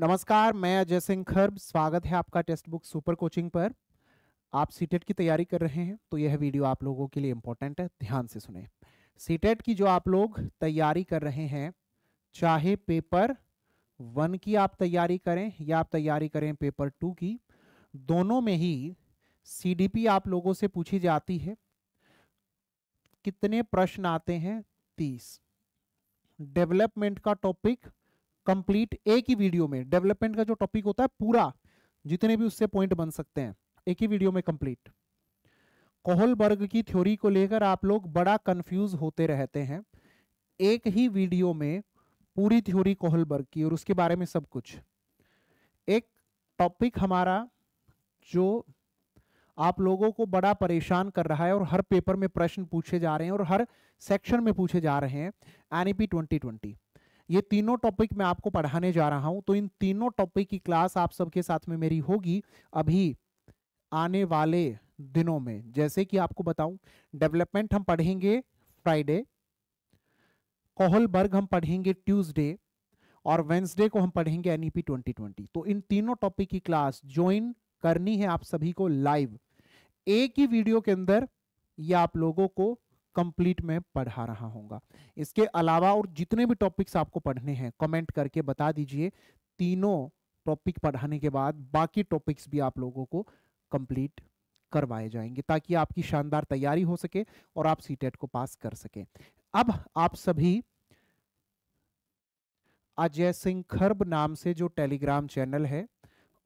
नमस्कार मैं अजय सिंह खर्ब स्वागत है आपका टेक्स्ट बुक सुपर कोचिंग पर आप सीटेट की तैयारी कर रहे हैं तो यह वीडियो आप लोगों के लिए इम्पोर्टेंट है ध्यान से सुने सीटेट की जो आप लोग तैयारी कर रहे हैं चाहे पेपर वन की आप तैयारी करें या आप तैयारी करें पेपर टू की दोनों में ही सी आप लोगों से पूछी जाती है कितने प्रश्न आते हैं तीस डेवलपमेंट का टॉपिक कंप्लीट एक ही वीडियो में डेवलपमेंट का जो टॉपिक होता है पूरा जितने भी उससे पॉइंट बन सकते हैं एक ही वीडियो में कंप्लीट कोहलबर्ग की थ्योरी को लेकर आप लोग बड़ा कंफ्यूज होते रहते हैं एक ही वीडियो में पूरी थ्योरी कोहलबर्ग की और उसके बारे में सब कुछ एक टॉपिक हमारा जो आप लोगों को बड़ा परेशान कर रहा है और हर पेपर में प्रश्न पूछे जा रहे हैं और हर सेक्शन में पूछे जा रहे हैं एन ई ट्वेंटी ट्वेंटी ये तीनों टॉपिक मैं आपको पढ़ाने जा रहा हूं तो इन तीनों टॉपिक की क्लास आप सबके साथ में मेरी होगी अभी आने वाले दिनों में जैसे कि आपको बताऊं डेवलपमेंट हम पढ़ेंगे फ्राइडे कोहलबर्ग हम पढ़ेंगे ट्यूसडे और वेंसडे को हम पढ़ेंगे एनईपी 2020 e तो इन तीनों टॉपिक की क्लास ज्वाइन करनी है आप सभी को लाइव एक ही वीडियो के अंदर ये आप लोगों को कंप्लीट में पढ़ा रहा हूँ इसके अलावा और जितने भी टॉपिक्स आपको पढ़ने हैं कमेंट करके बता दीजिए तीनों टॉपिक पढ़ाने के बाद बाकी टॉपिक्स भी आप लोगों को कंप्लीट करवाए जाएंगे ताकि आपकी शानदार तैयारी हो सके और आप सी e को पास कर सकें अब आप सभी अजय सिंह खरब नाम से जो टेलीग्राम चैनल है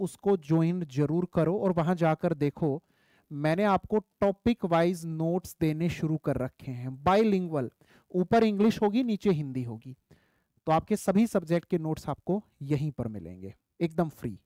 उसको ज्वाइन जरूर करो और वहां जाकर देखो मैंने आपको टॉपिक वाइज नोट्स देने शुरू कर रखे हैं बाईलिंगुअल ऊपर इंग्लिश होगी नीचे हिंदी होगी तो आपके सभी सब्जेक्ट के नोट्स आपको यहीं पर मिलेंगे एकदम फ्री